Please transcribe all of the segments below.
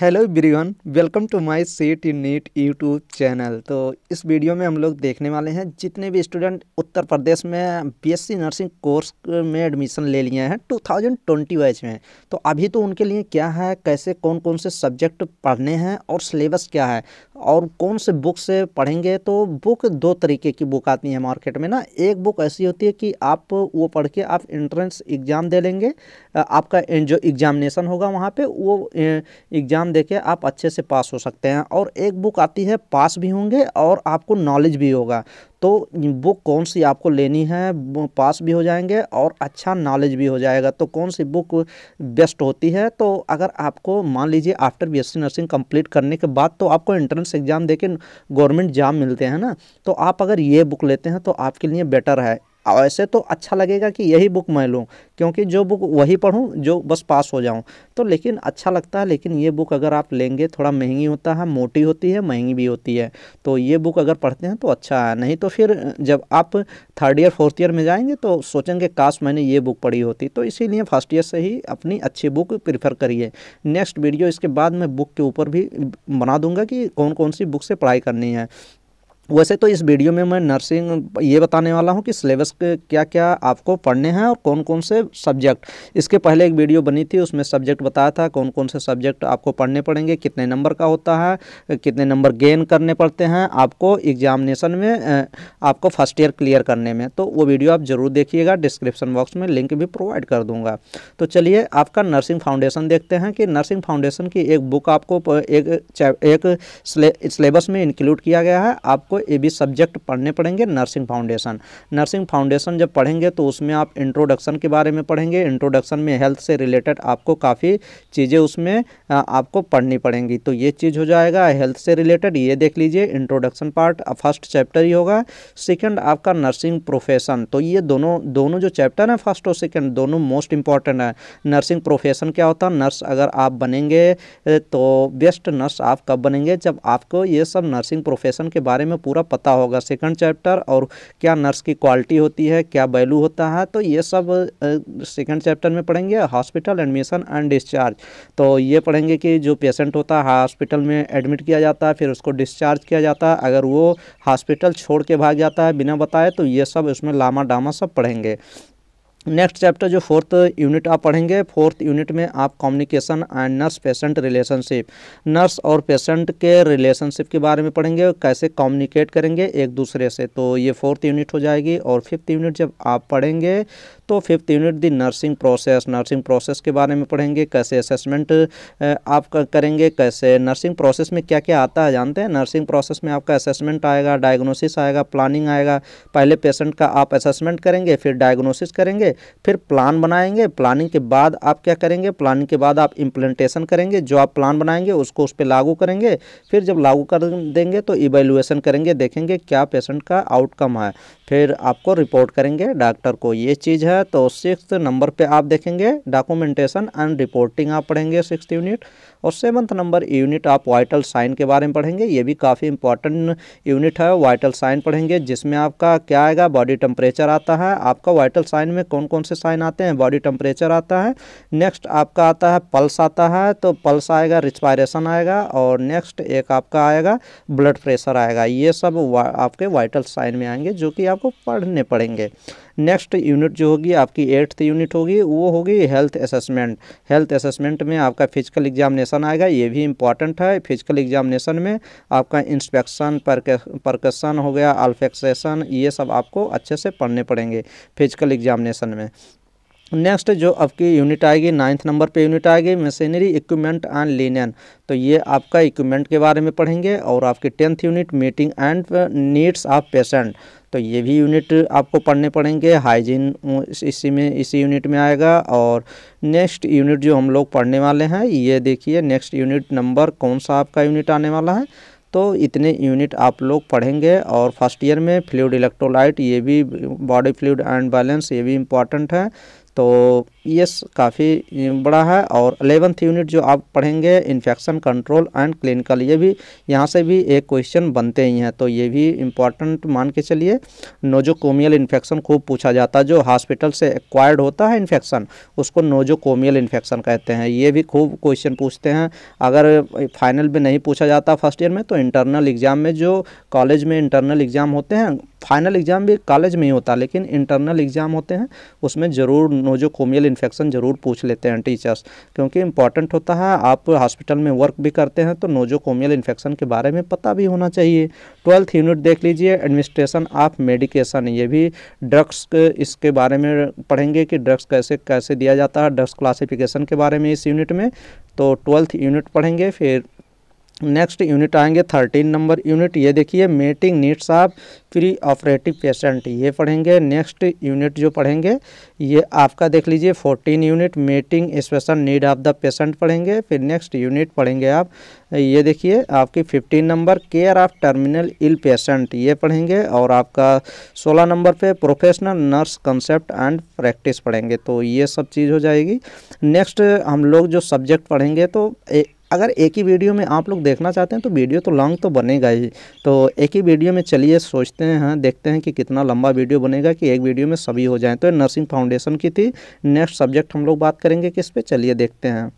hello ब्रिगन welcome to my seat in NEET YouTube channel तो इस वीडियो में हम लोग देखने वाले हैं जितने भी स्टूडेंट उत्तर प्रदेश में बीएससी नर्सिंग कोर्स में एडमिशन ले लिए हैं 2020 वाइज में तो अभी तो उनके लिए क्या है कैसे कौन कौन से सब्जेक्ट पढ़ने हैं और सिलेबस क्या है और कौन से बुक से पढ़ेंगे तो बुक दो तरीके की बुक आती है मार्केट में ना एक बुक ऐसी होती है कि आप वो पढ़ के आप एंट्रेंस एग्ज़ाम दे लेंगे आपका जो एग्ज़ामिनेशन होगा वहाँ पर वो एग्ज़ाम एग्ज़ाम देके आप अच्छे से पास हो सकते हैं और एक बुक आती है पास भी होंगे और आपको नॉलेज भी होगा तो बुक कौन सी आपको लेनी है पास भी हो जाएंगे और अच्छा नॉलेज भी हो जाएगा तो कौन सी बुक बेस्ट होती है तो अगर आपको मान लीजिए आफ्टर बीएससी नर्सिंग कंप्लीट करने के बाद तो आपको एंट्रेंस एग्ज़ाम दे के गवर्नमेंट जॉब मिलते हैं ना तो आप अगर ये बुक लेते हैं तो आपके लिए बेटर है ऐसे तो अच्छा लगेगा कि यही बुक मैं लूँ क्योंकि जो बुक वही पढूँ जो बस पास हो जाऊँ तो लेकिन अच्छा लगता है लेकिन ये बुक अगर आप लेंगे थोड़ा महंगी होता है मोटी होती है महंगी भी होती है तो ये बुक अगर पढ़ते हैं तो अच्छा है नहीं तो फिर जब आप थर्ड ईयर फोर्थ ईयर में जाएंगे तो सोचेंगे काश मैंने ये बुक पढ़ी होती तो इसीलिए फर्स्ट ईयर से ही अपनी अच्छी बुक प्रिफर करिए नेक्स्ट वीडियो इसके बाद मैं बुक के ऊपर भी बना दूंगा कि कौन कौन सी बुक से पढ़ाई करनी है वैसे तो इस वीडियो में मैं नर्सिंग ये बताने वाला हूँ कि सिलेबस के क्या क्या आपको पढ़ने हैं और कौन कौन से सब्जेक्ट इसके पहले एक वीडियो बनी थी उसमें सब्जेक्ट बताया था कौन कौन से सब्जेक्ट आपको पढ़ने पड़ेंगे कितने नंबर का होता है कितने नंबर गेन करने पड़ते हैं आपको एग्जामिनेशन में आपको फर्स्ट ईयर क्लियर करने में तो वो वीडियो आप ज़रूर देखिएगा डिस्क्रिप्शन बॉक्स में लिंक भी प्रोवाइड कर दूँगा तो चलिए आपका नर्सिंग फाउंडेशन देखते हैं कि नर्सिंग फाउंडेशन की एक बुक आपको एक एक सिलेबस में इंक्लूड किया गया है आपको ये भी सब्जेक्ट पढ़ने पड़ेंगे नर्सिंग फाउंडेशन नर्सिंग फाउंडेशन जब पढ़ेंगे तो उसमें आप इंट्रोडक्शन के बारे में पढ़ेंगे इंट्रोडक्शन में हेल्थ से रिलेटेड आपको काफ़ी चीज़ें उसमें आपको पढ़नी पड़ेंगी तो ये चीज़ हो जाएगा हेल्थ से रिलेटेड ये देख लीजिए इंट्रोडक्शन पार्ट फर्स्ट चैप्टर ही होगा सेकेंड आपका नर्सिंग प्रोफेशन तो ये दोनों दोनों जो चैप्टर हैं फर्स्ट और सेकेंड दोनों मोस्ट इंपॉर्टेंट है नर्सिंग प्रोफेशन क्या होता है नर्स अगर आप बनेंगे तो बेस्ट नर्स आप कब बनेंगे जब आपको ये सब नर्सिंग प्रोफेशन के बारे में पूरा पता होगा सेकंड चैप्टर और क्या नर्स की क्वालिटी होती है क्या वैल्यू होता है तो ये सब सेकंड चैप्टर में पढ़ेंगे हॉस्पिटल एडमिशन एंड डिस्चार्ज तो ये पढ़ेंगे कि जो पेशेंट होता है हॉस्पिटल में एडमिट किया जाता है फिर उसको डिस्चार्ज किया जाता है अगर वो हॉस्पिटल छोड़ के भाग जाता है बिना बताए तो ये सब उसमें लामा डामा सब पढ़ेंगे नेक्स्ट चैप्टर जो फोर्थ यूनिट आप पढ़ेंगे फोर्थ यूनिट में आप communication and nurse patient relationship nurse और पेशेंट के रिलेशनशिप के बारे में पढ़ेंगे कैसे कम्युनिकेट करेंगे एक दूसरे से तो ये फोर्थ यूनिट हो जाएगी और फिफ्थ यूनिट जब आप पढ़ेंगे तो fifth unit the nursing process nursing process के बारे में पढ़ेंगे कैसे असेसमेंट आप करेंगे कैसे नर्सिंग प्रोसेस में क्या क्या आता है जानते हैं नर्सिंग प्रोसेस में आपका असेसमेंट आएगा डायग्नोसिस आएगा प्लानिंग आएगा पहले पेशेंट का आप असेसमेंट करेंगे फिर डायग्नोसिस करेंगे करेंगे फिर प्लान बनाएंगे प्लानिंग के बाद आप क्या करेंगे प्लानिंग के बाद आप इम्प्लीमेंटेशन करेंगे जो आप प्लान बनाएंगे उसको उस पर लागू करेंगे फिर जब लागू कर देंगे तो इवेलुएसन करेंगे देखेंगे क्या पेशेंट का आउटकम है फिर आपको रिपोर्ट करेंगे डॉक्टर को ये चीज़ है तो सिक्स नंबर पर आप देखेंगे डॉक्यूमेंटेशन एंड रिपोर्टिंग आप पढ़ेंगे सिक्स यूनिट और सेवन्थ नंबर यूनिट आप वाइटल साइन के बारे में पढ़ेंगे ये भी काफ़ी इंपॉर्टेंट यूनिट है वाइटल साइन पढ़ेंगे जिसमें आपका क्या आएगा बॉडी टेम्परेचर आता है आपका वाइटल साइन में कौन कौन से साइन आते हैं बॉडी टेम्परेचर आता है नेक्स्ट आपका आता है पल्स आता है तो पल्स आएगा रिस्पायरेशन आएगा और नेक्स्ट एक आपका आएगा ब्लड प्रेशर आएगा ये सब आपके वाइटल साइन में आएंगे जो कि आपको पढ़ने पड़ेंगे नेक्स्ट यूनिट जो होगी आपकी एट्थ यूनिट होगी वो होगी हेल्थ असेसमेंट हेल्थ असेसमेंट में आपका फिजिकल एग्जामिनेशन आएगा ये भी इंपॉर्टेंट है फिजिकल एग्जामिनेशन में आपका इंस्पेक्शन परकसन हो गया अल्फेक्सेशन ये सब आपको अच्छे से पढ़ने पड़ेंगे फिजिकल एग्जामिनेशन में नेक्स्ट जो आपकी यूनिट आएगी नाइन्थ नंबर पे यूनिट आएगी मशीनरी इक्विपमेंट एंड लिनियन तो ये आपका इक्विपमेंट के बारे में पढ़ेंगे और आपकी tenth unit meeting and needs of patient तो ये भी यूनिट आपको पढ़ने पड़ेंगे हाइजीन इसी में इसी यूनिट में आएगा और नेक्स्ट यूनिट जो हम लोग पढ़ने वाले हैं ये देखिए नेक्स्ट यूनिट नंबर कौन सा आपका यूनिट आने वाला है तो इतने यूनिट आप लोग पढ़ेंगे और फर्स्ट ईयर में फ्लूड इलेक्ट्रोलाइट ये भी बॉडी फ्लूड एंड बैलेंस ये भी इम्पॉर्टेंट है तो एस काफ़ी बड़ा है और अलेवंथ यूनिट जो आप पढ़ेंगे इन्फेक्शन कंट्रोल एंड क्लिनिकल ये भी यहाँ से भी एक क्वेश्चन बनते ही हैं तो ये भी इम्पॉर्टेंट मान के चलिए नोजोकोमियल इन्फेक्शन खूब पूछा जाता है जो हॉस्पिटल से एक्वायर्ड होता है इन्फेक्शन उसको नोजोकोमियल इन्फेक्शन कहते हैं ये भी खूब क्वेश्चन पूछते हैं अगर फाइनल में नहीं पूछा जाता फर्स्ट ईयर में तो इंटरनल एग्ज़ाम में जो कॉलेज में इंटरनल एग्ज़ाम होते हैं फाइनल एग्ज़ाम भी कॉलेज में ही होता है लेकिन इंटरनल एग्ज़ाम होते हैं उसमें ज़रूर नोजोकोमियल इन्फेक्शन ज़रूर पूछ लेते हैं टीचर्स क्योंकि इंपॉर्टेंट होता है आप हॉस्पिटल में वर्क भी करते हैं तो नोजोकोमियल इन्फेक्शन के बारे में पता भी होना चाहिए ट्वेल्थ यूनिट देख लीजिए एडमिनिस्ट्रेशन ऑफ मेडिकेशन ये भी ड्रग्स इसके बारे में पढ़ेंगे कि ड्रग्स कैसे कैसे दिया जाता है ड्रग्स क्लासिफिकेशन के बारे में इस यूनिट में तो ट्वेल्थ यूनिट पढ़ेंगे फिर नेक्स्ट यूनिट आएंगे थर्टीन नंबर यूनिट ये देखिए meeting needs of pre operative patient ये पढ़ेंगे नेक्स्ट यूनिट जो पढ़ेंगे ये आपका देख लीजिए fourteen unit meeting special need of the patient पढ़ेंगे फिर नेक्स्ट यूनिट पढ़ेंगे आप ये देखिए आपकी fifteen number care of terminal ill patient ये पढ़ेंगे और आपका सोलह नंबर पर professional nurse concept and practice पढ़ेंगे तो ये सब चीज़ हो जाएगी नेक्स्ट हम लोग जो सब्जेक्ट पढ़ेंगे तो अगर एक ही वीडियो में आप लोग देखना चाहते हैं तो वीडियो तो लॉन्ग तो बनेगा ही तो एक ही वीडियो में चलिए सोचते हैं देखते हैं कि कितना लंबा वीडियो बनेगा कि एक वीडियो में सभी हो जाए तो नर्सिंग फाउंडेशन की थी नेक्स्ट सब्जेक्ट हम लोग बात करेंगे किस पे चलिए देखते हैं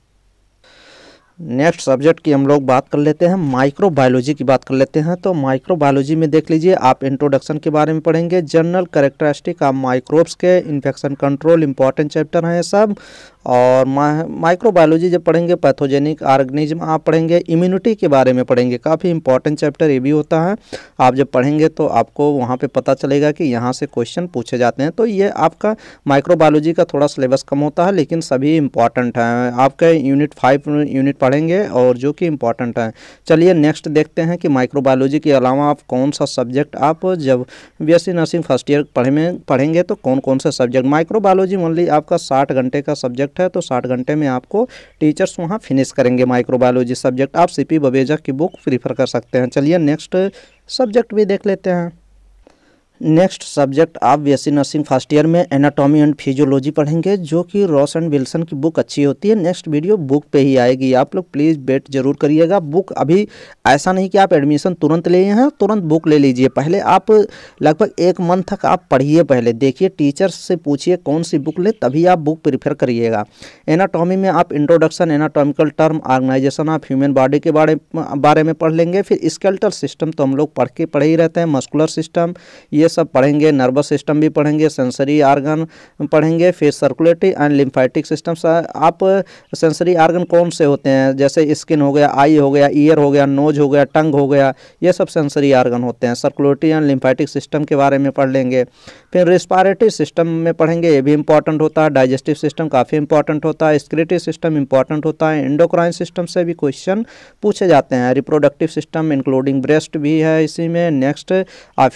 नेक्स्ट सब्जेक्ट की हम लोग बात कर लेते हैं माइक्रोबायोलॉजी की बात कर लेते हैं तो माइक्रोबायोलॉजी में देख लीजिए आप इंट्रोडक्शन के बारे में पढ़ेंगे जनरल करेक्टरिस्टिक आप माइक्रोब्स के इन्फेक्शन कंट्रोल इंपॉर्टेंट चैप्टर हैं सब और माइक्रोबायोलॉजी जब पढ़ेंगे पैथोजेनिक ऑर्गेनिज्म आप पढ़ेंगे इम्यूनिटी के बारे में पढ़ेंगे काफ़ी इंपॉर्टेंट चैप्टर ये भी होता है आप जब पढ़ेंगे तो आपको वहाँ पे पता चलेगा कि यहाँ से क्वेश्चन पूछे जाते हैं तो ये आपका माइक्रोबायोलॉजी का थोड़ा सिलेबस कम होता है लेकिन सभी इंपॉर्टेंट हैं आपके यूनिट फाइव यूनिट पढ़ेंगे और जो कि इंपॉर्टेंट हैं चलिए नेक्स्ट देखते हैं कि माइक्रोबायोलॉजी के अलावा आप कौन सा सब्जेक्ट आप जब B S nursing first year में पढ़ेंगे तो कौन कौन सा सब्जेक्ट माइक्रोबायोलॉजी ओनली आपका साठ घंटे का सब्जेक्ट सब्जेक्ट है तो साठ घंटे में आपको टीचर्स वहाँ फिनिश करेंगे माइक्रोबायोलॉजी सब्जेक्ट आप सी पी की बुक प्रीफर कर सकते हैं चलिए नेक्स्ट सब्जेक्ट भी देख लेते हैं नेक्स्ट सब्जेक्ट आप B S nursing first year में एनाटॉमी एंड फिजियोलॉजी पढ़ेंगे जो कि रॉस एंड विल्सन की बुक अच्छी होती है नेक्स्ट वीडियो बुक पे ही आएगी आप लोग प्लीज़ वेट जरूर करिएगा बुक अभी ऐसा नहीं कि आप एडमिशन तुरंत ले हैं तुरंत बुक ले लीजिए पहले आप लगभग एक मंथ तक आप पढ़िए पहले देखिए टीचर्स से पूछिए कौन सी बुक ले तभी आप बुक प्रीफर करिएगा एनाटॉमी में आप introduction anatomical term organization of human body के बारे बारे में पढ़ लेंगे फिर स्केल्टल सिस्टम तो हम लोग पढ़ के पढ़े ही रहते हैं मस्कुलर सिस्टम ये सब पढ़ेंगे नर्वस सिस्टम भी पढ़ेंगे सेंसरी आर्गन पढ़ेंगे फिर सर्कुलेटरी एंड लिम्फाइटिक सिस्टम आप सेंसरी आर्गन कौन से होते हैं जैसे स्किन हो गया आई हो गया ईयर हो गया नोज हो गया टंग हो गया ये सब सेंसरी आर्गन होते हैं सर्कुलेटरी एंड लिम्फाइटिक सिस्टम के बारे में पढ़ लेंगे फिर रिस्पायरेटरी सिस्टम में पढ़ेंगे ये भी इंपॉर्टेंट होता है डाइजेस्टिव सिस्टम काफ़ी इंपॉर्टेंट होता है स्क्रेटरी सिस्टम इंपॉर्टेंट होता है इंडोक्राइन सिस्टम से भी क्वेश्चन पूछे जाते हैं रिप्रोडक्टिव सिस्टम इंक्लूडिंग ब्रेस्ट भी है इसी में नेक्स्ट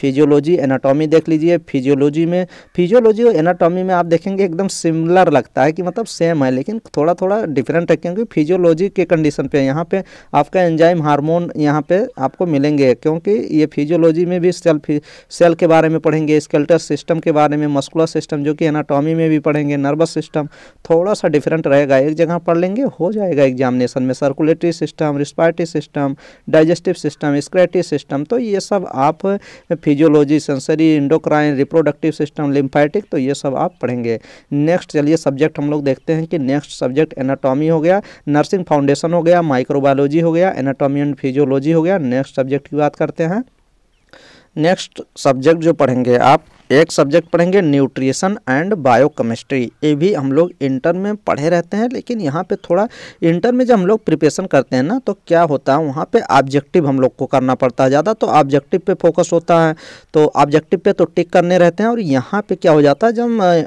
फिजियोलॉजी एनाटो एनाटॉमी देख लीजिए फिजियोलॉजी में फिजियोलॉजी और एनाटॉमी में आप देखेंगे एकदम सिमिलर लगता है कि मतलब सेम है लेकिन थोड़ा थोड़ा डिफरेंट है क्योंकि फिजियोलॉजी के कंडीशन पे यहाँ पे आपका एंजाइम हार्मोन यहाँ पे आपको मिलेंगे क्योंकि ये फिजियोलॉजी में भी सेल सेल के बारे में पढ़ेंगे स्केल्टर सिस्टम के बारे में मस्कुलर सिस्टम जो कि एनाटॉमी में भी पढ़ेंगे नर्वस सिस्टम थोड़ा सा डिफरेंट रहेगा एक जगह पढ़ लेंगे हो जाएगा एग्जामिनेशन में circulatory system respiratory system digestive system excretory system तो ये सब आप फिजियोलॉजी से pituitary endocrine reproductive system lymphatic तो ये सब आप पढ़ेंगे नेक्स्ट चलिए सब्जेक्ट हम लोग देखते हैं कि नेक्स्ट सब्जेक्ट एनाटॉमी हो गया नर्सिंग फाउंडेशन हो गया माइक्रोबायोलॉजी हो गया एनाटॉमी एंड फिजियोलॉजी हो गया नेक्स्ट सब्जेक्ट की बात करते हैं नेक्स्ट सब्जेक्ट जो पढ़ेंगे आप एक सब्जेक्ट पढ़ेंगे न्यूट्रिशन एंड बायोकेमिस्ट्री ये भी हम लोग इंटर में पढ़े रहते हैं लेकिन यहाँ पे थोड़ा इंटर में जब हम लोग प्रिपरेशन करते हैं ना तो क्या होता है वहाँ पे ऑब्जेक्टिव हम लोग को करना पड़ता है ज़्यादा तो ऑब्जेक्टिव पे फोकस होता है तो ऑब्जेक्टिव पे तो टिक करने रहते हैं और यहाँ पर क्या हो जाता है जब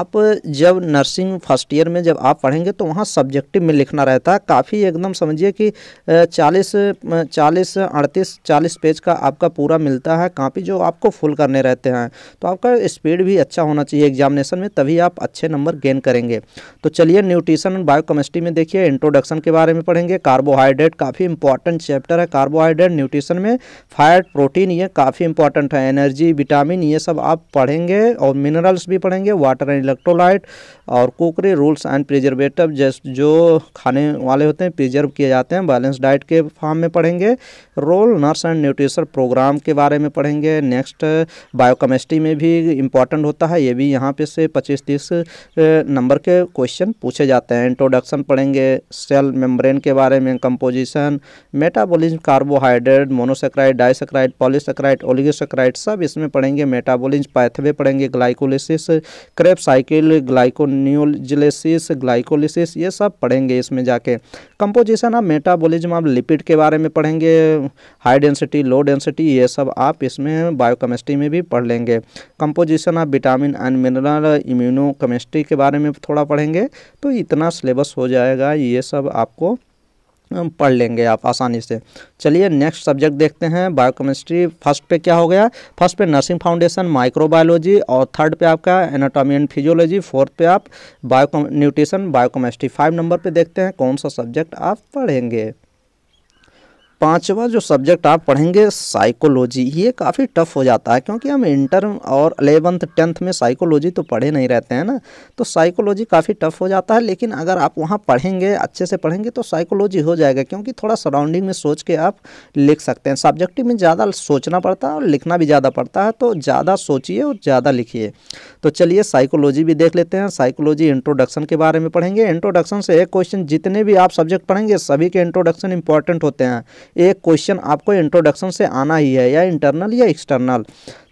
आप जब नर्सिंग फर्स्ट ईयर में जब आप पढ़ेंगे तो वहाँ सब्जेक्टिव में लिखना रहता है काफ़ी एकदम समझिए कि चालीस चालीस अड़तीस चालीस पेज का आपका पूरा मिलता है कापी जो आपको फुल करने रहते हैं तो आपका स्पीड भी अच्छा होना चाहिए एग्जामिनेशन में तभी आप अच्छे नंबर गेन करेंगे तो चलिए न्यूट्रिशन एंड बायोकेमिस्ट्री में देखिए इंट्रोडक्शन के बारे में पढ़ेंगे कार्बोहाइड्रेट काफ़ी इंपॉर्टेंट चैप्टर है कार्बोहाइड्रेट न्यूट्रिशन में फैट प्रोटीन ये काफ़ी इंपॉर्टेंट है एनर्जी विटामिन ये सब आप पढ़ेंगे और मिनरल्स भी पढ़ेंगे वाटर एंड इलेक्ट्रोलाइट और cookery rules and preservative just जो खाने वाले होते हैं प्रिजर्व किए जाते हैं बैलेंस डाइट के फार्म में पढ़ेंगे role nurse and nutrition program के बारे में पढ़ेंगे नेक्स्ट बायोकेमिस्ट्री में भी इम्पॉर्टेंट होता है ये भी यहाँ पे से पच्चीस तीस नंबर के क्वेश्चन पूछे जाते हैं इंट्रोडक्शन पढ़ेंगे सेल मेम्ब्रेन के बारे में composition metabolism carbohydrate monosaccharide disaccharide polysaccharide oligosaccharide सब इसमें पढ़ेंगे मेटाबोलिज पैथवे पढ़ेंगे glycolysis krebs cycle gluconeogenesis glycolysis ये सब पढ़ेंगे इसमें जाके कंपोजिशन आप मेटाबोलिज्म आप लिपिड के बारे में पढ़ेंगे हाई डेंसिटी लो डेंसिटी ये सब आप इसमें बायोकेमिस्ट्री में भी पढ़ लेंगे कंपोजिशन आप विटामिन एंड मिनरल इम्यूनो के बारे में थोड़ा पढ़ेंगे तो इतना सिलेबस हो जाएगा ये सब आपको पढ़ लेंगे आप आसानी से चलिए नेक्स्ट सब्जेक्ट देखते हैं बायोकेमिस्ट्री फर्स्ट पे क्या हो गया फर्स्ट पे नर्सिंग फाउंडेशन माइक्रोबायोलॉजी और थर्ड पे आपका एनाटॉमी एंड फिजियोलॉजी फोर्थ पे आप bio nutrition biochemistry five number पे देखते हैं कौन सा सब्जेक्ट आप पढ़ेंगे पांचवा जो सब्जेक्ट आप पढ़ेंगे साइकोलॉजी ये काफ़ी टफ हो जाता है क्योंकि हम इंटर और अलेवंथ टेंथ में साइकोलॉजी तो पढ़े नहीं रहते हैं ना तो साइकोलॉजी काफ़ी टफ हो जाता है लेकिन अगर आप वहाँ पढ़ेंगे अच्छे से पढ़ेंगे तो साइकोलॉजी हो जाएगा क्योंकि थोड़ा सराउंडिंग में सोच के आप लिख सकते हैं सब्जेक्टिव में ज़्यादा सोचना पड़ता है और लिखना भी ज़्यादा पड़ता है तो ज़्यादा सोचिए और ज़्यादा लिखिए तो चलिए साइकोलॉजी भी देख लेते हैं साइकोलॉजी इंट्रोडक्शन के बारे में पढ़ेंगे इंट्रोडक्शन से एक क्वेश्चन जितने भी आप सब्जेक्ट पढ़ेंगे सभी के इंट्रोडक्शन इंपॉर्टेंट होते हैं एक क्वेश्चन आपको इंट्रोडक्शन से आना ही है या इंटरनल या एक्सटर्नल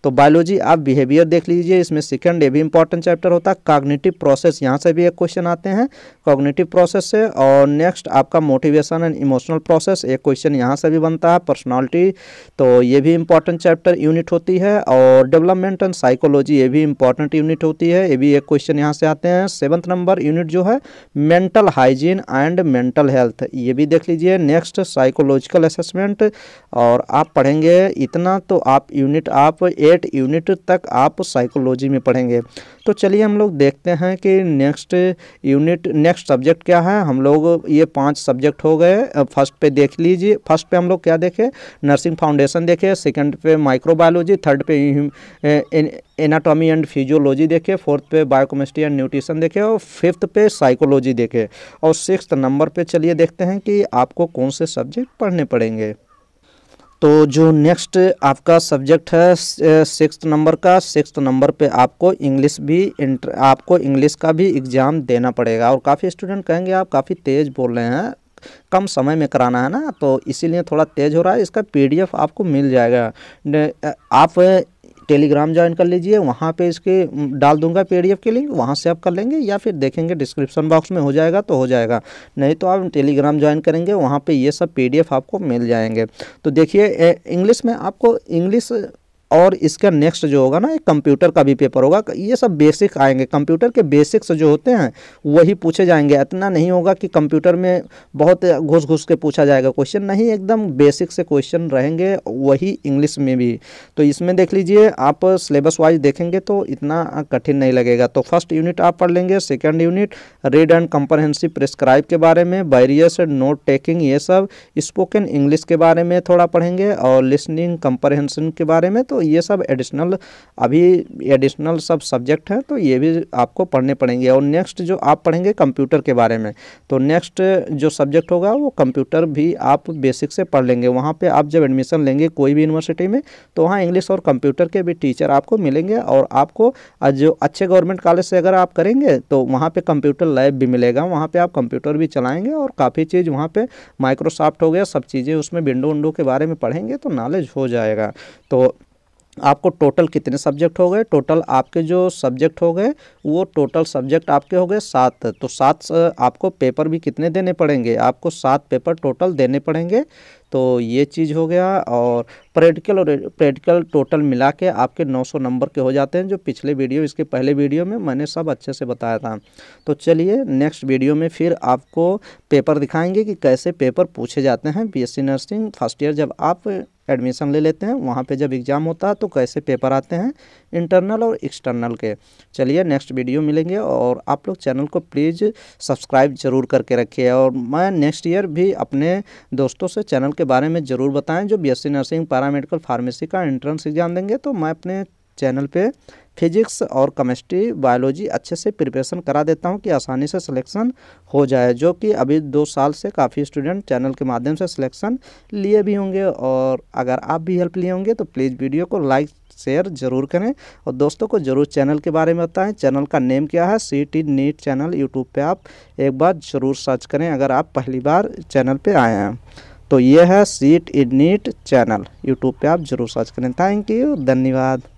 तो बायोलॉजी आप बिहेवियर देख लीजिए इसमें सेकंड ये भी इंपॉर्टेंट चैप्टर होता है कॉग्निटिव प्रोसेस यहाँ से भी एक क्वेश्चन आते हैं कॉग्निटिव प्रोसेस से और नेक्स्ट आपका मोटिवेशन एंड इमोशनल प्रोसेस एक क्वेश्चन यहाँ से भी बनता है पर्सनालिटी तो ये भी इंपॉर्टेंट चैप्टर यूनिट होती है और डेवलपमेंट एंड साइकोलॉजी ये भी इंपॉर्टेंट यूनिट होती है ये भी एक क्वेश्चन यहाँ से आते हैं सेवन्थ नंबर यूनिट जो है mental hygiene and mental health ये भी देख लीजिए नेक्स्ट साइकोलॉजिकल असेसमेंट और आप पढ़ेंगे इतना तो आप यूनिट आप एट यूनिट तक आप साइकोलॉजी में पढ़ेंगे तो चलिए हम लोग देखते हैं कि नेक्स्ट यूनिट नेक्स्ट सब्जेक्ट क्या है हम लोग ये पांच सब्जेक्ट हो गए फर्स्ट पे देख लीजिए फर्स्ट पे हम लोग क्या देखे नर्सिंग फाउंडेशन देखे सेकंड पे माइक्रोबायोलॉजी थर्ड पे एनाटॉमी एंड फिजियोलॉजी देखे फोर्थ पे बायोकेमिस्ट्री एंड न्यूट्रिशन देखे और फिफ्थ पे साइकोलॉजी देखे और सिक्स नंबर पर चलिए देखते हैं कि आपको कौन से सब्जेक्ट पढ़ने पड़े पड़ेंगे तो जो नेक्स्ट आपका सब्जेक्ट है सिक्स नंबर का सिक्स नंबर पे आपको इंग्लिश भी इंटर आपको इंग्लिश का भी एग्ज़ाम देना पड़ेगा और काफ़ी स्टूडेंट कहेंगे आप काफ़ी तेज़ बोल रहे हैं कम समय में कराना है ना तो इसीलिए थोड़ा तेज़ हो रहा है इसका पीडीएफ आपको मिल जाएगा आप टेलीग्राम ज्वाइन कर लीजिए वहाँ पे इसके डाल दूंगा पीडीएफ के लिंक वहाँ से आप कर लेंगे या फिर देखेंगे डिस्क्रिप्शन बॉक्स में हो जाएगा तो हो जाएगा नहीं तो आप टेलीग्राम ज्वाइन करेंगे वहाँ पर ये सब पी आपको मिल जाएंगे तो देखिए इंग्लिश में आपको इंग्लिश और इसका नेक्स्ट जो होगा ना ये कंप्यूटर का भी पेपर होगा ये सब बेसिक आएंगे कंप्यूटर के बेसिक्स जो होते हैं वही पूछे जाएंगे इतना नहीं होगा कि कंप्यूटर में बहुत घुस घुस के पूछा जाएगा क्वेश्चन नहीं एकदम बेसिक से क्वेश्चन रहेंगे वही इंग्लिश में भी तो इसमें देख लीजिए आप सिलेबस वाइज देखेंगे तो इतना कठिन नहीं लगेगा तो फर्स्ट यूनिट आप पढ़ लेंगे second unit read and comprehensive prescribe के बारे में बैरियस नोट टेकिंग ये सब स्पोकन इंग्लिश के बारे में थोड़ा पढ़ेंगे और लिसनिंग कंप्रहेंसन के बारे में तो तो ये सब एडिशनल अभी एडिशनल सब सब्जेक्ट हैं तो ये भी आपको पढ़ने पड़ेंगे और नेक्स्ट जो आप पढ़ेंगे कंप्यूटर के बारे में तो नेक्स्ट जो सब्जेक्ट होगा वो कंप्यूटर भी आप बेसिक से पढ़ लेंगे वहाँ पर आप जब एडमिशन लेंगे कोई भी यूनिवर्सिटी में तो वहाँ इंग्लिश और कंप्यूटर के भी टीचर आपको मिलेंगे और आपको जो अच्छे गवर्नमेंट कॉलेज से अगर आप करेंगे तो वहाँ पर कंप्यूटर लैब भी मिलेगा वहाँ पर आप कंप्यूटर भी चलाएँगे और काफ़ी चीज़ वहाँ पर माइक्रोसॉफ्ट हो गया सब चीज़ें उसमें विंडो विंडो के बारे में पढ़ेंगे तो नॉलेज हो जाएगा तो आपको टोटल कितने सब्जेक्ट हो गए टोटल आपके जो सब्जेक्ट हो गए वो टोटल सब्जेक्ट आपके हो गए सात तो सात आपको पेपर भी कितने देने पड़ेंगे आपको सात पेपर टोटल देने पड़ेंगे तो ये चीज़ हो गया और प्रैक्टिकल और प्रैक्टिकल टोटल मिला के आपके 900 नंबर के हो जाते हैं जो पिछले वीडियो इसके पहले वीडियो में मैंने सब अच्छे से बताया था तो चलिए नेक्स्ट वीडियो में फिर आपको पेपर दिखाएंगे कि कैसे पेपर पूछे जाते हैं बीएससी नर्सिंग फर्स्ट ईयर जब आप एडमिशन ले लेते हैं वहाँ पे जब एग्ज़ाम होता है तो कैसे पेपर आते हैं इंटरनल और एक्सटर्नल के चलिए नेक्स्ट वीडियो मिलेंगे और आप लोग चैनल को प्लीज़ सब्सक्राइब ज़रूर करके रखिए और मैं नेक्स्ट ईयर भी अपने दोस्तों से चैनल के बारे में ज़रूर बताएं जो बीएससी नर्सिंग पैरामेडिकल फार्मेसी का एंट्रेंस एग्ज़ाम देंगे तो मैं अपने चैनल पर फिजिक्स और केमिस्ट्री बायोलॉजी अच्छे से प्रिपरेशन करा देता हूँ कि आसानी से सिलेक्शन हो जाए जो कि अभी दो साल से काफ़ी स्टूडेंट चैनल के माध्यम से सिलेक्शन लिए भी होंगे और अगर आप भी हेल्प लिए होंगे तो प्लीज़ वीडियो को लाइक शेयर जरूर करें और दोस्तों को जरूर चैनल के बारे में बताएं चैनल का नेम क्या है C T NEET channel YouTube पे आप एक बार ज़रूर सर्च करें अगर आप पहली बार चैनल पे आए हैं तो ये है seat in NEET channel YouTube पे आप जरूर सर्च करें थैंक यू धन्यवाद